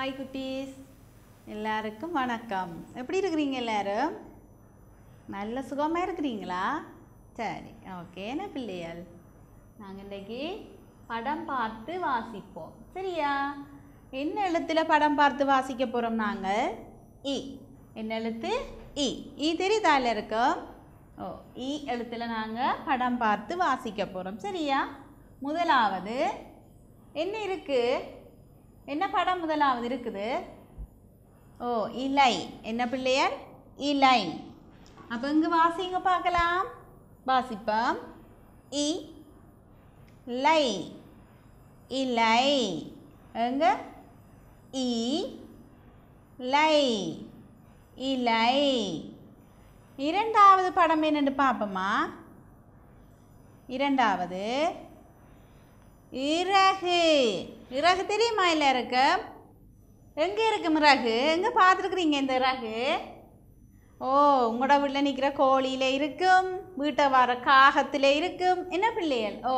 Hi குட்டீஸ் எல்லாருக்கும் வணக்கம் எப்படி இருக்கிறீங்க எல்லோரும் நல்ல சுகமாக இருக்கிறீங்களா சரி ஓகே என்ன பிள்ளைகள் நாங்கள் இன்றைக்கி படம் பார்த்து வாசிப்போம் சரியா என்ன எழுத்தில் படம் பார்த்து வாசிக்க போகிறோம் நாங்கள் இ என்ன எழுத்து இ இ இல்லை இருக்கோம் ஓ இ எழுத்தில் நாங்கள் படம் பார்த்து வாசிக்க போகிறோம் சரியா முதலாவது என்ன இருக்குது என்ன படம் முதலாவது இருக்குது ஓ இலை என்ன பிள்ளையர் இலை அப்போ இங்கு வாசிங்க பார்க்கலாம் வாசிப்போம் இ லை இலை எங்க இ லை இலை இரண்டாவது படம் என்னென்னு பார்ப்போமா இரண்டாவது இறகு இறகு தெரியுமா இல்லை இருக்க எங்கே இருக்கு மிறகு எங்கே பார்த்துருக்குறீங்க இந்த இறகு ஓ உங்களோட வீட்டில் நிற்கிற கோழியில் இருக்கும் வீட்டை வர காகத்தில் இருக்கும் என்ன பிள்ளைகள் ஓ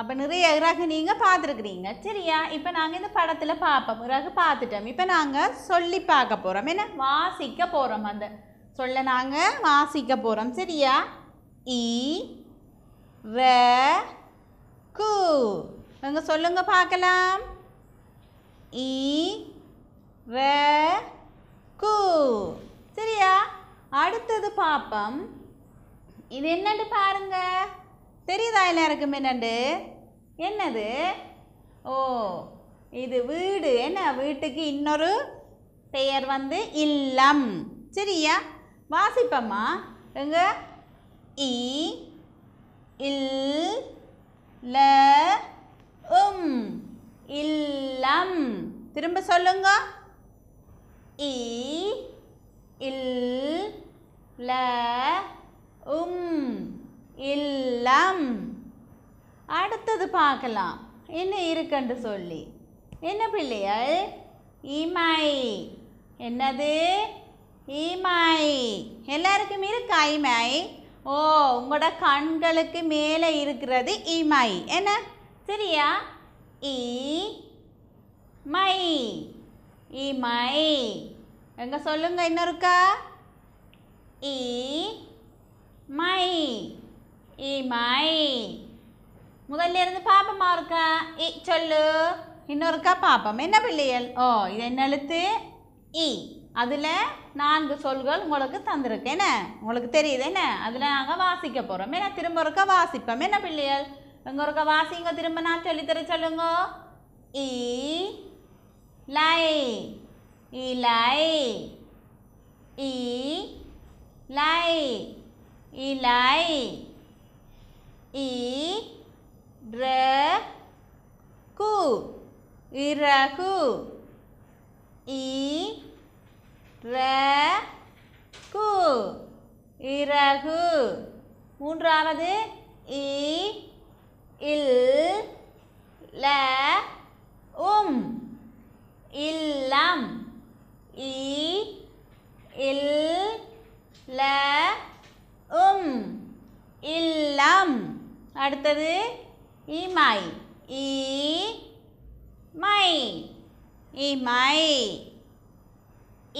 அப்போ நிறைய இறகு நீங்கள் பார்த்துருக்குறீங்க சரியா இப்போ நாங்கள் இந்த படத்தில் பார்ப்போம் இறகு பார்த்துட்டோம் இப்போ நாங்கள் சொல்லி பார்க்க போகிறோம் என்ன வாசிக்க போகிறோம் அந்த சொல்ல நாங்கள் வாசிக்க போகிறோம் சரியா இ ர கு எங்க சொல்லுங்க பார்க்கலாம் இ ர கு சரியா அடுத்தது பாப்பம் இது என்னண்டு பாருங்க தெரியுதா எல்லாருக்கும் என்னண்டு என்னது ஓ இது வீடு என்ன வீட்டுக்கு இன்னொரு பெயர் வந்து இல்லம் சரியா வாசிப்பம்மா எங்க இ இல் ல உம் இல்லம் திரும்ப சொல்லுங்க இ இல் ல உம் இல்லம் அடுத்தது பார்க்கலாம் என்ன இருக்குன்னு சொல்லி என்ன பிள்ளைகள் இமை என்னது இமை எல்லாருக்கும் இருக்கா இமை ஓ உங்களோட கண்களுக்கு மேலே இருக்கிறது இமை என்ன சரியா இ மை இ மை எங்க சொல்லுங்க இன்னொருக்கா இ மை இ மை முதல்ல இருந்து பாப்பமா இருக்கா இ சொல்லு இன்னொருக்கா பாப்பம் என்ன பிள்ளையல் ஓ இது என்ன எழுத்து இ அதில் நான்கு சொல்கள் உங்களுக்கு தந்திருக்கேன் என்ன உங்களுக்கு தெரியுது என்ன அதில் நாங்கள் வாசிக்க போகிறோம் என்ன திரும்ப இருக்க வாசிப்போம் என்ன பிள்ளைகள் இங்கே இருக்க வாசிங்க திரும்ப நான் சொல்லித்தர சொல்லுங்க இ லை இலை இ லை இலை இ கு இறகு இ கு இறகு மூன்றாவது இ இல் இல்லம் இ இல் இல்லம் அடுத்தது இமை இ மை இமை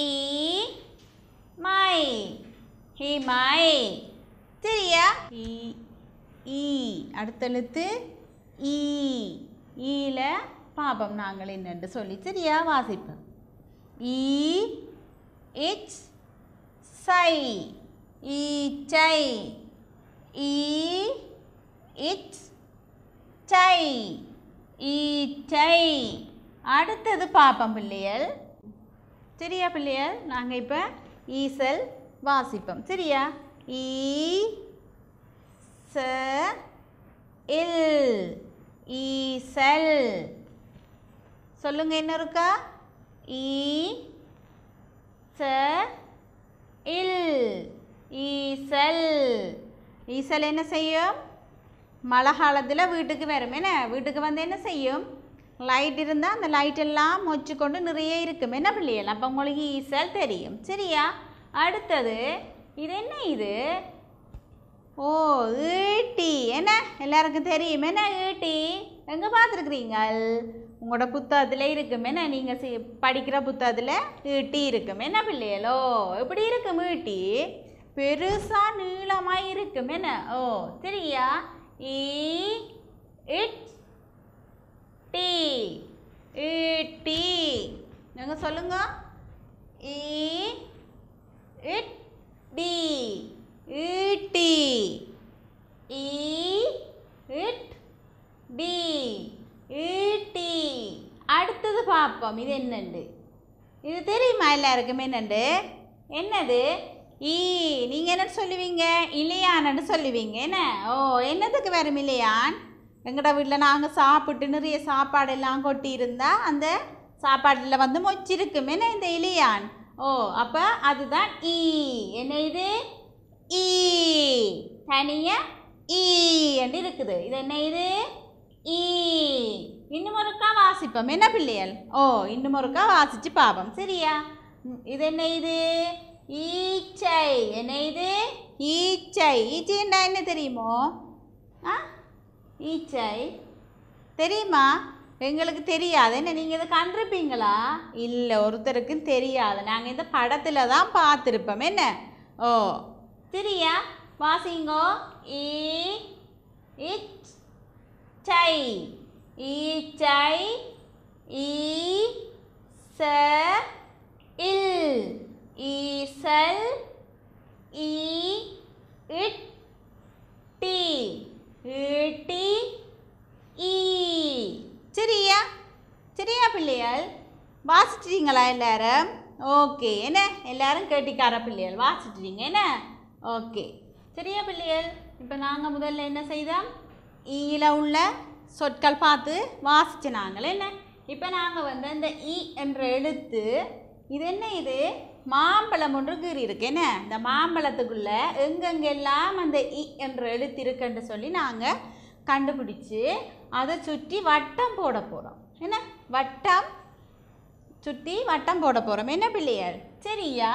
இ மை இமை சரியா இ ஈ அடுத்தெழுத்து ஈ ஈல பாபம் நாங்கள் என்னென்று சொல்லி சரியா வாசிப்போம் ஈ இச் சை ஈச்சை ஈ இச் சை ஈச்சை அடுத்தது பாப்பம் பிள்ளையல் சரியா பிள்ளையல் நாங்கள் இப்போ ஈசல் வாசிப்போம் சரியா ஈ இல் ஈசல் சொல்லுங்க என்ன இருக்கா ஈ ச இல் ஈசல் ஈசல் என்ன செய்யும் மழை காலத்தில் வீட்டுக்கு வரும் என்ன வீட்டுக்கு வந்து என்ன செய்யும் லைட் இருந்தால் அந்த லைட் எல்லாம் மொச்சு கொண்டு நிறைய இருக்கும் என்ன பிள்ளைகள் அப்போ உங்களுக்கு ஈசல் தெரியும் சரியா அடுத்தது இது என்ன இது ஓ ஈட்டி என்ன எல்லாருக்கும் தெரியும் என்ன ஈட்டி எங்கே பார்த்துருக்குறீங்கள் உங்களோட புத்தகத்தில் இருக்கும் என்ன நீங்கள் சி படிக்கிற புத்தகத்தில் ஈட்டி இருக்கும் என்ன பிள்ளைகளோ எப்படி இருக்கும் ஈட்டி பெருசாக நீளமாக இருக்கும் என்ன ஓ சரியா ஈ இட் டி ஈட்டி நீங்கள் சொல்லுங்க ஈ பார்ப்போம் இது என்னண்டு இது தெரியுமா எல்லாருக்குமே நண்டு என்னது ஈ நீங்கள் என்னென்னு சொல்லுவீங்க இல்லையான்னு சொல்லுவீங்க என்ன ஓ என்னதுக்கு வரும் இலையான் எங்கட வீட்டில் நாங்கள் சாப்பிட்டு நிறைய சாப்பாடெல்லாம் கொட்டியிருந்தால் அந்த சாப்பாட்டில் வந்து மொச்சிருக்கும் என்ன இந்த இலையான் ஓ அப்போ அதுதான் ஈ என்ன இது ஈ தனியாக ஈ என்று இருக்குது இது என்ன இது ஈ இன்னும் ஒருக்கா வாசிப்போம் என்ன பிள்ளைகள் ஓ இன்னும் ஒருக்கா வாசித்து பார்ப்போம் சரியா இது என்ன இது ஈச்சை என்ன இது ஈச்சை ஈச்சைண்டா என்ன என்ன தெரியுமோ ஆ ஈச்சை தெரியுமா எங்களுக்கு தெரியாது என்ன நீங்கள் இதை கண்டிருப்பீங்களா இல்லை ஒருத்தருக்கும் தெரியாது நாங்கள் இந்த படத்தில் தான் பார்த்துருப்போம் என்ன ஓ சரியா வாசிங்கோ ஈ சை ஈச்சை ஈச இல் ஈசல் ஈ இட்டி இட்டி ஈ சரியா சரியா பிள்ளைகள் வாசிச்சிட்டீங்களா எல்லாரும் ஓகே என்ன எல்லாரும் கேட்டிக்கார பிள்ளைகள் வாசிச்சிட்டீங்க என்ன ஓகே சரியா பிள்ளைகள் இப்போ நாங்கள் முதல்ல என்ன செய்தோம் ஈயில் உள்ள சொற்கள் பார்த்து வாசிச்சு நாங்கள் என்ன இப்போ நாங்கள் வந்து அந்த இ என்ற எழுத்து இது என்ன இது மாம்பழம் ஒன்று கீறி இருக்கு என்ன இந்த மாம்பழத்துக்குள்ளே எங்கெங்கெல்லாம் அந்த இ என்ற எழுத்து இருக்குன்னு சொல்லி நாங்கள் கண்டுபிடிச்சி அதை சுற்றி வட்டம் போட போகிறோம் என்ன வட்டம் சுற்றி வட்டம் போட போகிறோம் என்ன பிள்ளையார் சரியா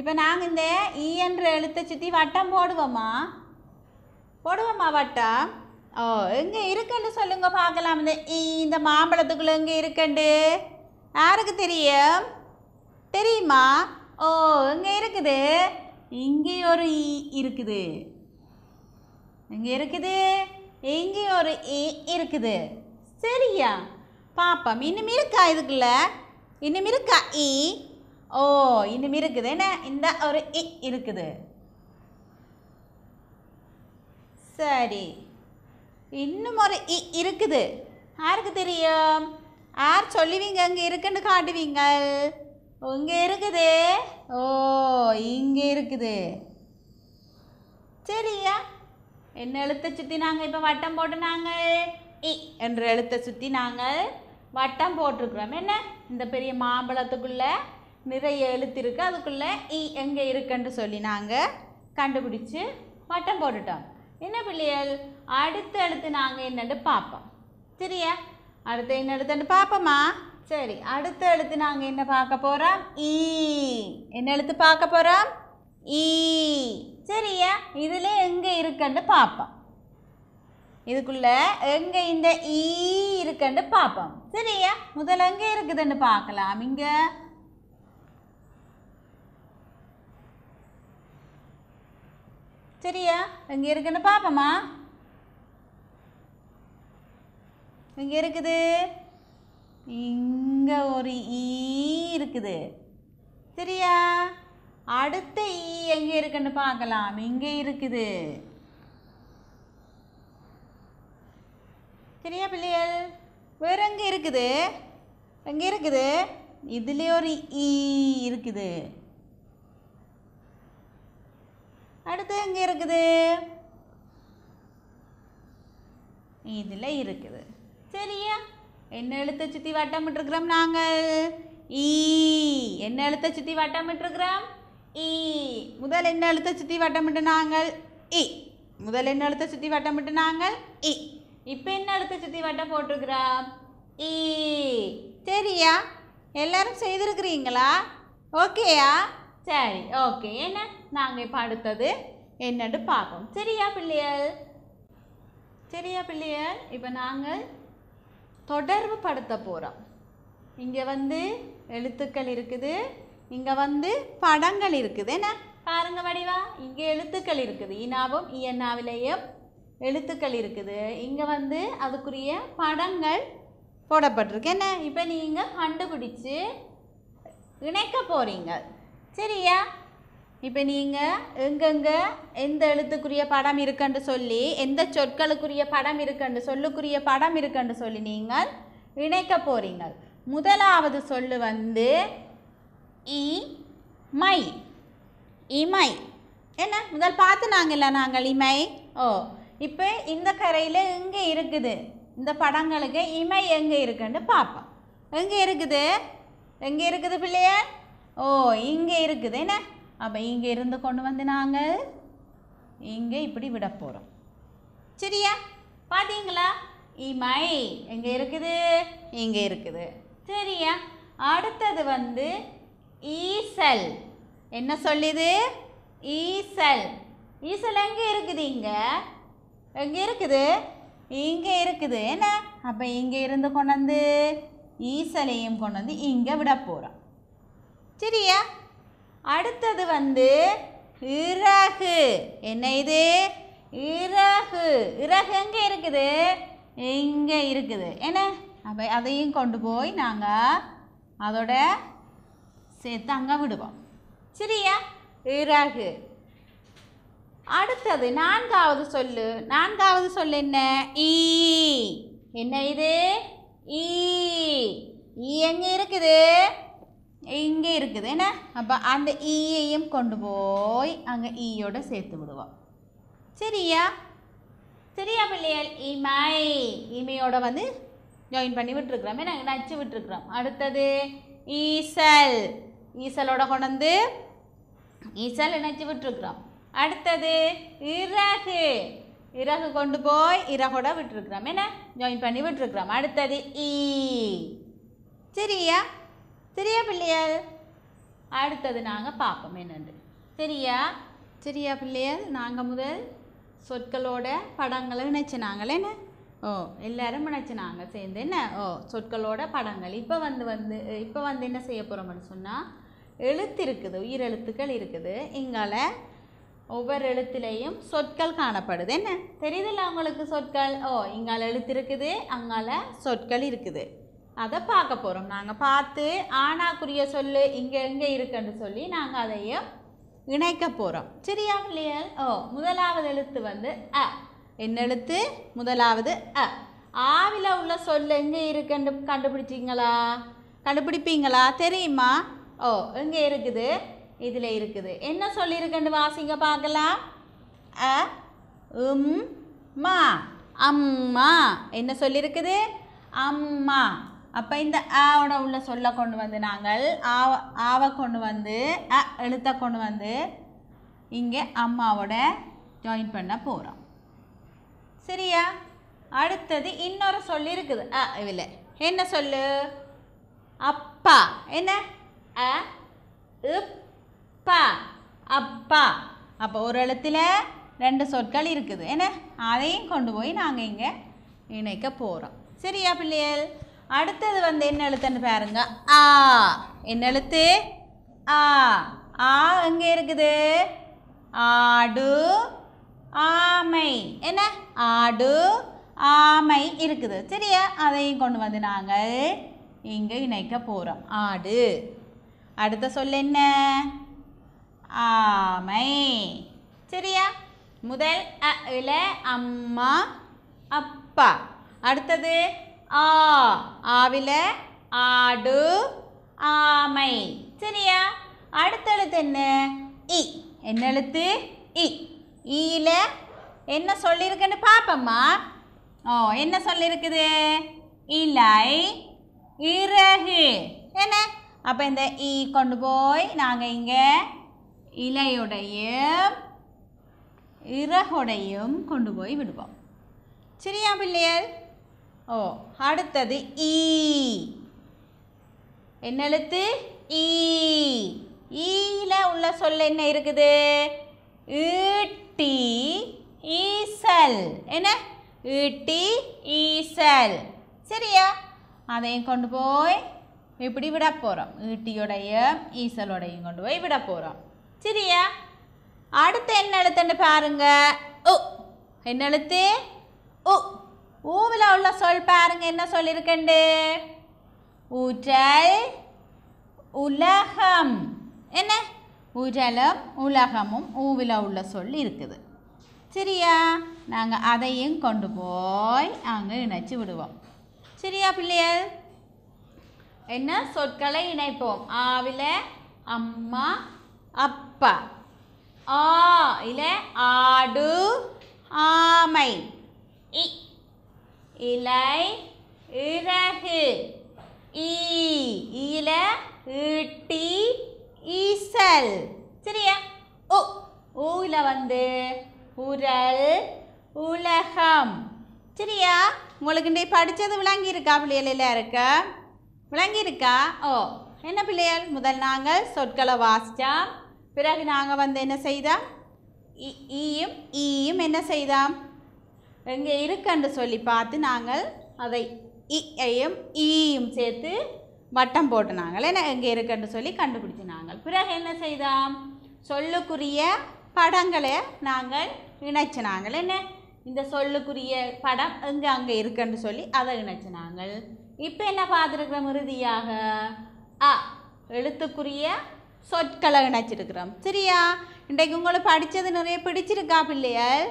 இப்போ நாங்கள் இந்த இ என்ற எழுத்தை சுற்றி வட்டம் போடுவோமா போடுவோமா வட்டம் ஓ எங்கே இருக்குன்னு சொல்லுங்க பார்க்கலாம் இந்த இந்த மாம்பழத்துக்குள்ளே இங்கே இருக்குண்டு யாருக்கு தெரியும் தெரியுமா ஓ இங்கே இருக்குது இங்கே ஒரு இ இருக்குது இங்கே இருக்குது இங்கே ஒரு இ இருக்குது சரியா பாப்பம் இன்னும் இருக்கா இதுக்குள்ள இன்னும் இருக்கா இ ஓ இன்னும் இருக்குது என்ன இந்த ஒரு இ இருக்குது சரி இன்னும் ஒரு இ இருக்குது யாருக்கு தெரியும் யார் சொல்லுவீங்க அங்கே இருக்குன்னு காட்டுவீங்கள் இங்கே இருக்குது ஓ இங்கே இருக்குது சரியா என்ன எழுத்தை சுற்றி நாங்கள் இப்போ வட்டம் போட்டு நாங்கள் இ என்ற எழுத்தை சுற்றி நாங்கள் வட்டம் போட்டிருக்கிறோம் என்ன இந்த பெரிய மாம்பழத்துக்குள்ளே நிறைய எழுத்து இருக்குது அதுக்குள்ளே இ எங்கே இருக்குன்னு சொல்லி நாங்கள் கண்டுபிடிச்சி வட்டம் போட்டுட்டோம் என்ன பிள்ளைகள் அடுத்து நாங்கள் என்னென்னு பார்ப்போம் சரியா அடுத்து என்னெடுத்துன்னு பார்ப்போமா சரி அடுத்த எழுத்து நாங்கள் என்ன பார்க்க போகிறோம் ஈ என்ன எழுத்து பார்க்க போகிறோம் ஈ சரியா இதில் எங்கே இருக்குன்னு பார்ப்போம் இதுக்குள்ள எங்கே இந்த ஈ இருக்குன்னு பார்ப்போம் சரியா முதல் எங்கே இருக்குதுன்னு பார்க்கலாம் இங்கே சரியா எங்கே இருக்குன்னு பார்ப்போம்மா இங்கே இருக்குது இங்கே ஒரு ஈ இருக்குது சரியா அடுத்த ஈ எங்கே இருக்குன்னு பார்க்கலாம் இங்கே இருக்குது சரியா பிள்ளைகள் வேறு எங்கே இருக்குது எங்கே இருக்குது இதுலேயே ஒரு ஈ இருக்குது அடுத்து எங்கே இருக்குது இதில் இருக்குது சரியா என்ன எழுத்தை சுற்றி வட்டமிட்டுருக்குறோம் நாங்கள் ஈ என்ன எழுத்தை சுற்றி வட்டமிட்டுருக்குறோம் ஈ முதல் என்ன எழுத்தை சுற்றி வட்டமிட்டு நாங்கள் இ முதல் என்ன எழுத்தை சுற்றி வட்டமிட்டு நாங்கள் இ இப்போ என்ன எழுத்தை சுற்றி வட்டம் போட்டிருக்கிறோம் ஈ சரியா எல்லாரும் செய்திருக்கிறீங்களா ஓகேயா சரி ஓகே என்ன நாங்கள் இப்போ அடுத்தது என்னட்டு பார்ப்போம் சரியா பிள்ளைகள் சரியா பிள்ளைகள் இப்போ நாங்கள் தொடர்பு படுத்த போகிறோம் இங்கே வந்து எழுத்துக்கள் இருக்குது இங்கே வந்து படங்கள் இருக்குது என்ன பாருங்க வடிவா இங்கே எழுத்துக்கள் இருக்குது இனாவும் இயன்னாவிலேயும் எழுத்துக்கள் இருக்குது இங்கே வந்து அதுக்குரிய படங்கள் போடப்பட்டிருக்கு என்ன இப்போ நீங்கள் கண்டுபிடிச்சு இணைக்க போகிறீங்க சரியா இப்போ நீங்கள் எங்கெங்கே எந்த எழுத்துக்குரிய படம் இருக்குன்னு சொல்லி எந்த சொற்களுக்குரிய படம் இருக்குன்னு சொல்லுக்குரிய படம் இருக்குன்னு சொல்லி நீங்கள் இணைக்க போகிறீங்கள் முதலாவது சொல்லு வந்து இ மை இமை என்ன முதல் பார்த்து நாங்கள் நாங்கள் இமை ஓ இப்போ இந்த கரையில் எங்கே இருக்குது இந்த படங்களுக்கு இமை எங்கே இருக்குன்னு பார்ப்போம் எங்கே இருக்குது எங்கே இருக்குது பிள்ளைய ஓ இங்கே இருக்குது என்ன அப்போ இங்கே இருந்து கொண்டு வந்து நாங்கள் இங்கே இப்படி விட போகிறோம் சரியா பார்த்தீங்களா இமை எங்கே இருக்குது இங்கே இருக்குது சரியா அடுத்தது வந்து ஈசல் என்ன சொல்லுது ஈசல் ஈசல் எங்கே இருக்குது இங்கே எங்கே இருக்குது இங்கே இருக்குது என்ன அப்போ இங்கே இருந்து கொண்டு வந்து ஈசலையும் கொண்டு வந்து இங்கே விட போகிறோம் சரியா அடுத்தது வந்து இறகு என்ன இது இறகு இறகு எங்கே இருக்குது இங்கே இருக்குது என்ன அப்போ அதையும் கொண்டு போய் நாங்கள் அதோட சேர்த்து அங்கே விடுவோம் சரியா இறகு அடுத்தது நான்காவது சொல்லு நான்காவது சொல்லு என்ன ஈ என்ன இது ஈ எங்கே இருக்குது இருக்குது என்ன அப்போ அந்த ஈயையும் கொண்டு போய் அங்கே ஈயோட சேர்த்து விடுவோம் சரியா சரியா பிள்ளைகள் இமை இமையோட வந்து ஜாயின் பண்ணி விட்டுருக்குறோமே நாங்கள் நச்சு விட்டுருக்குறோம் அடுத்தது ஈசல் ஈசலோட கொண்டு ஈசல் நச்சு விட்டுருக்குறோம் அடுத்தது இறகு இறகு கொண்டு போய் இறகோட விட்டுருக்குறோம் என்ன ஜாயின் பண்ணி விட்டுருக்குறோம் அடுத்தது ஈ e. சரியா சரியா பிள்ளையால் அடுத்தது நாங்கள் பார்ப்போம் என்னென்று சரியா சரியா பிள்ளையர் நாங்கள் முதல் சொற்களோட படங்களை நாங்கள் என்ன ஓ எல்லாரும் நாங்கள் சேர்ந்து என்ன ஓ சொற்களோட படங்கள் இப்போ வந்து வந்து இப்போ வந்து என்ன செய்ய போகிறோம்னு சொன்னால் எழுத்து இருக்குது உயிரெழுத்துக்கள் இருக்குது எங்கால ஒவ்வொரு எழுத்துலேயும் சொற்கள் காணப்படுது என்ன தெரியுதுல்ல அவங்களுக்கு சொற்கள் ஓ இங்கால எழுத்து இருக்குது அங்கால சொற்கள் இருக்குது அதை பார்க்க போகிறோம் நாங்கள் பார்த்து ஆணாக்குரிய சொல் இங்கே எங்கே இருக்குன்னு சொல்லி நாங்கள் அதையும் இணைக்க போகிறோம் சரியா இல்லையா ஓ முதலாவது எழுத்து வந்து அ என்ன எழுத்து முதலாவது அ ஆவில உள்ள சொல் எங்கே இருக்குன்னு கண்டுபிடிச்சிங்களா கண்டுபிடிப்பீங்களா தெரியுமா ஓ எங்கே இருக்குது இதில் இருக்குது என்ன சொல்லியிருக்குன்னு வாசிங்க பார்க்கலாம் அ உம் மா அம்மா என்ன சொல்லியிருக்குது அம்மா அப்போ இந்த ஆவோட உள்ள சொல்ல கொண்டு வந்து நாங்கள் ஆவ ஆவை கொண்டு வந்து அ எழுத்த கொண்டு வந்து இங்கே அம்மாவோட ஜாயின் பண்ண போகிறோம் சரியா அடுத்தது இன்னொரு சொல் இருக்குது அ இதில் என்ன சொல்லு அப்பா என்ன அ இப்பா அப்பா அப்போ ஒரு எழுத்தில் ரெண்டு சொற்கள் இருக்குது என்ன அதையும் கொண்டு போய் நாங்கள் இங்கே இணைக்க போகிறோம் சரியா பிள்ளைகள் அடுத்தது வந்து என்ன எழுத்துன்னு பாருங்க ஆ என்ன எழுத்து ஆ ஆ எங்கே இருக்குது ஆடு ஆமை என்ன ஆடு ஆமை இருக்குது சரியா அதையும் கொண்டு வந்து நாங்கள் இங்கே இணைக்க போகிறோம் ஆடு அடுத்த சொல் என்ன ஆமை சரியா முதல் அ இல அம்மா அப்பா அடுத்தது ஆ ஆவில் ஆடு ஆமை சரியா அடுத்த எழுத்து என்ன இ என்ன எழுத்து இ ஈல என்ன சொல்லியிருக்குன்னு பாப்பம்மா ஓ என்ன சொல்லியிருக்குது இலை இறகு என்ன அப்போ இந்த ஈ கொண்டு போய் நாங்கள் இங்கே இலையுடைய இறகுடையும் கொண்டு போய் விடுவோம் சரியா பிள்ளையர் ஓ அடுத்தது ஈ என்ன எழுத்து ஈ ஈல உள்ள சொல் என்ன இருக்குது ஈட்டி ஈசல் என்ன ஈட்டி ஈசல் சரியா அதையும் கொண்டு போய் இப்படி விட போகிறோம் ஈட்டியோடையும் ஈசலோடையும் கொண்டு போய் விட போகிறோம் சரியா அடுத்து என்ன எழுத்துன்னு பாருங்க ஓ என்ன எழுத்து ஓ ஊவில உள்ள சொல் பாருங்க என்ன சொல்லியிருக்கண்டு உடல் உலகம் என்ன உடலும் உலகமும் ஊவில உள்ள சொல் இருக்குது சரியா நாங்கள் அதையும் கொண்டு போய் அங்கே இணைச்சி விடுவோம் சரியா பிள்ளையர் என்ன சொற்களை இணைப்போம் ஆவில அம்மா அப்பா ஆ இல ஆடு ஆமை இ இலை இறகு ஈ ஈல ஈட்டி ஈசல் சரியா ஓ ஊல வந்து உரல் உலகம் சரியா உங்களுக்கு இன்றைய படித்தது விளங்கியிருக்கா பிள்ளைகள் எல்லாருக்கா விளங்கியிருக்கா ஓ என்ன பிள்ளைகள் முதல் நாங்கள் சொற்களை வாசித்தோம் பிறகு நாங்கள் வந்து என்ன செய்தோம் ஈயும் ஈயும் என்ன செய்தோம் எங்கே இருக்குன்னு சொல்லி பார்த்து நாங்கள் அதை இஐயும் ஈயும் சேர்த்து வட்டம் போட்டுனாங்களே எங்கே இருக்குன்னு சொல்லி கண்டுபிடிச்சினாங்க பிறகு என்ன செய்தோம் சொல்லுக்குரிய படங்களை நாங்கள் நாங்கள் என்ன இந்த சொல்லுக்குரிய படம் எங்கே அங்கே இருக்குன்னு சொல்லி அதை நாங்கள் இப்போ என்ன பார்த்துருக்குறோம் இறுதியாக அ எழுத்துக்குரிய சொற்களை இணைச்சிருக்கிறோம் சரியா இன்றைக்கு உங்களுக்கு படித்தது நிறைய பிடிச்சிருக்கா பிள்ளைகள்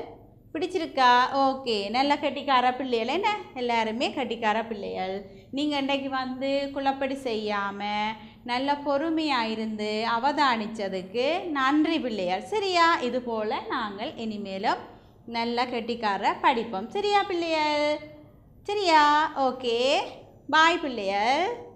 பிடிச்சிருக்கா ஓகே நல்ல கட்டிக்கார பிள்ளைகள் என்ன எல்லாருமே கட்டிக்கார பிள்ளைகள் நீங்கள் இன்றைக்கு வந்து குழப்படி செய்யாமல் நல்ல பொறுமையாக இருந்து அவதானித்ததுக்கு நன்றி பிள்ளைகள் சரியா இது போல் நாங்கள் இனிமேலும் நல்ல கட்டிக்கார படிப்போம் சரியா பிள்ளைகள் சரியா ஓகே பாய் பிள்ளையர்